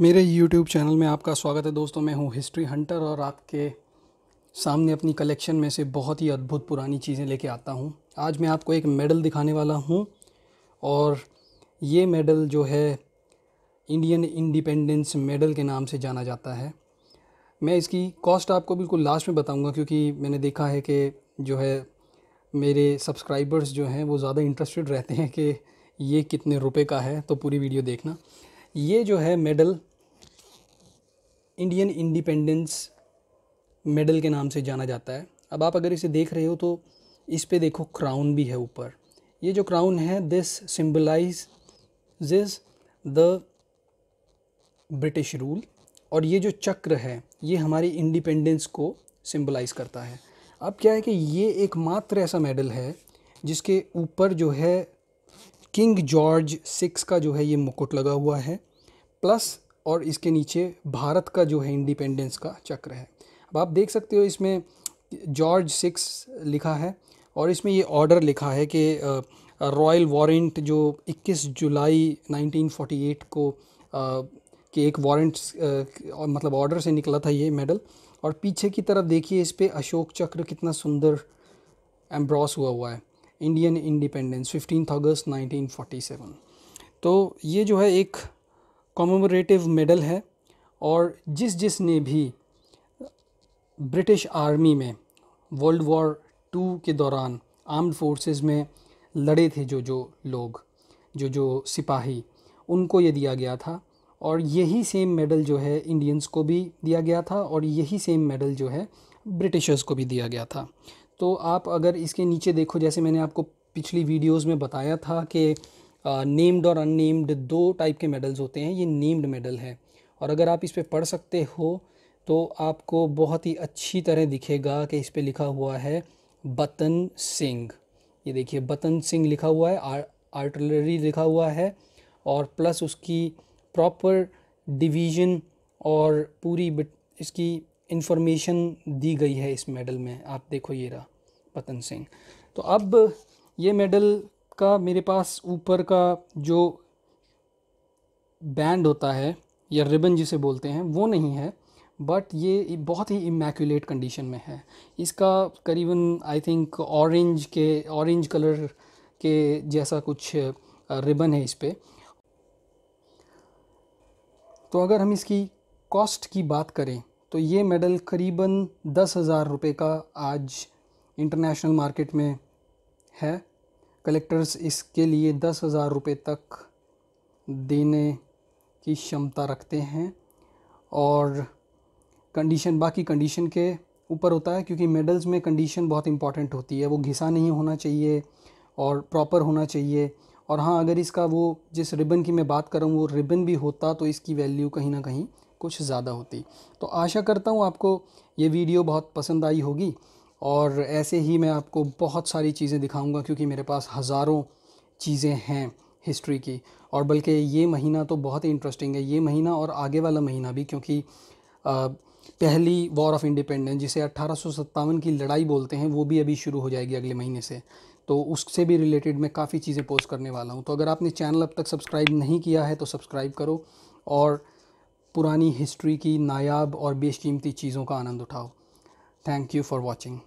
मेरे YouTube channel में आपका स्वागत है दोस्तों मैं हूँ हिस्ट्री हंटर और आपके सामने अपनी कलेक्शन में से बहुत ही अद्भुत पुरानी चीज़ें लेके आता हूँ आज मैं आपको एक मेडल दिखाने वाला हूँ और ये मेडल जो है इंडियन इंडिपेंडेंस मेडल के नाम से जाना जाता है मैं इसकी कॉस्ट आपको बिल्कुल लास्ट में बताऊँगा क्योंकि मैंने देखा है कि जो है मेरे सब्सक्राइबर्स जो हैं वो ज़्यादा इंटरेस्टेड रहते हैं कि ये कितने रुपए का है तो पूरी वीडियो देखना ये जो है मेडल इंडियन इंडिपेंडेंस मेडल के नाम से जाना जाता है अब आप अगर इसे देख रहे हो तो इस पे देखो क्राउन भी है ऊपर ये जो क्राउन है this symbolize this the British rule और ये जो चक्र है ये हमारी इंडिपेंडेंस को सिम्बलाइज़ करता है अब क्या है कि ये एकमात्र ऐसा मेडल है जिसके ऊपर जो है किंग जॉर्ज सिक्स का जो है ये मुकुट लगा हुआ है प्लस और इसके नीचे भारत का जो है इंडिपेंडेंस का चक्र है अब आप देख सकते हो इसमें जॉर्ज सिक्स लिखा है और इसमें ये ऑर्डर लिखा है कि रॉयल वारंट जो 21 जुलाई 1948 को के एक वारंट मतलब ऑर्डर से निकला था ये मेडल और पीछे की तरफ देखिए इस पर अशोक चक्र कितना सुंदर एम्ब्रॉस हुआ हुआ है इंडियन इंडिपेंडेंस फिफ्टीन अगस्त 1947 तो ये जो है एक कॉमोमोरेटिव मेडल है और जिस जिस ने भी ब्रिटिश आर्मी में वर्ल्ड वॉर टू के दौरान आर्म्ड फोर्सेस में लड़े थे जो जो लोग जो जो सिपाही उनको ये दिया गया था और यही सेम मेडल जो है इंडियंस को भी दिया गया था और यही सेम मेडल जो है ब्रिटिशर्स को भी दिया गया था तो आप अगर इसके नीचे देखो जैसे मैंने आपको पिछली वीडियोस में बताया था कि नेम्ड और अननेम्ड दो टाइप के मेडल्स होते हैं ये नेम्ड मेडल है और अगर आप इस पर पढ़ सकते हो तो आपको बहुत ही अच्छी तरह दिखेगा कि इस पर लिखा हुआ है बतन सिंह ये देखिए बतन सिंह लिखा हुआ है आर्टलरी लिखा हुआ है और प्लस उसकी प्रॉपर डिवीज़न और पूरी इसकी इन्फॉर्मेशन दी गई है इस मेडल में आप देखो ये रहा बतन सिंह तो अब ये मेडल का मेरे पास ऊपर का जो बैंड होता है या रिबन जिसे बोलते हैं वो नहीं है बट ये बहुत ही इमेक्यूलेट कंडीशन में है इसका करीबन आई थिंक ऑरेंज के ऑरेंज कलर के जैसा कुछ रिबन है इस पर तो अगर हम इसकी कॉस्ट की बात करें तो ये मेडल करीबन दस हज़ार रुपये का आज इंटरनेशनल मार्केट में है कलेक्टर्स इसके लिए दस हज़ार रुपये तक देने की क्षमता रखते हैं और कंडीशन बाकी कंडीशन के ऊपर होता है क्योंकि मेडल्स में कंडीशन बहुत इंपॉर्टेंट होती है वो घिसा नहीं होना चाहिए और प्रॉपर होना चाहिए और हाँ अगर इसका वो जिस रिबन की मैं बात करूँ वो रिबन भी होता तो इसकी वैल्यू कहीं ना कहीं कुछ ज़्यादा होती तो आशा करता हूँ आपको ये वीडियो बहुत पसंद आई होगी और ऐसे ही मैं आपको बहुत सारी चीज़ें दिखाऊंगा क्योंकि मेरे पास हज़ारों चीज़ें हैं हिस्ट्री की और बल्कि ये महीना तो बहुत ही इंटरेस्टिंग है ये महीना और आगे वाला महीना भी क्योंकि पहली वॉर ऑफ इंडिपेंडेंस जिसे अट्ठारह की लड़ाई बोलते हैं वो भी अभी शुरू हो जाएगी अगले महीने से तो उससे भी रिलेटेड मैं काफ़ी चीज़ें पोस्ट करने वाला हूँ तो अगर आपने चैनल अब तक सब्सक्राइब नहीं किया है तो सब्सक्राइब करो और पुरानी हिस्ट्री की नायाब और बेशकीमती चीज़ों का आनंद उठाओ थैंक यू फॉर वॉचिंग